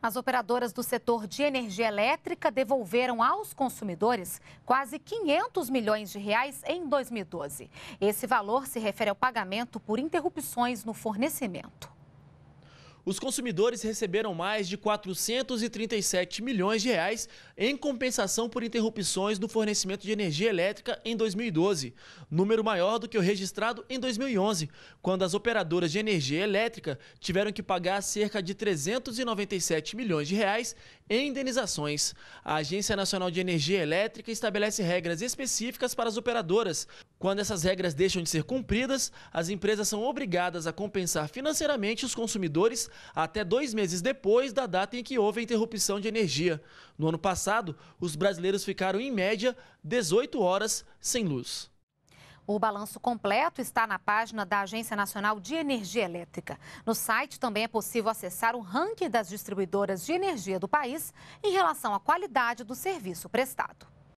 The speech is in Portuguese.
As operadoras do setor de energia elétrica devolveram aos consumidores quase 500 milhões de reais em 2012. Esse valor se refere ao pagamento por interrupções no fornecimento os consumidores receberam mais de 437 milhões de reais em compensação por interrupções no fornecimento de energia elétrica em 2012, número maior do que o registrado em 2011, quando as operadoras de energia elétrica tiveram que pagar cerca de 397 milhões de reais em indenizações, a Agência Nacional de Energia Elétrica estabelece regras específicas para as operadoras. Quando essas regras deixam de ser cumpridas, as empresas são obrigadas a compensar financeiramente os consumidores até dois meses depois da data em que houve a interrupção de energia. No ano passado, os brasileiros ficaram, em média, 18 horas sem luz. O balanço completo está na página da Agência Nacional de Energia Elétrica. No site também é possível acessar o ranking das distribuidoras de energia do país em relação à qualidade do serviço prestado.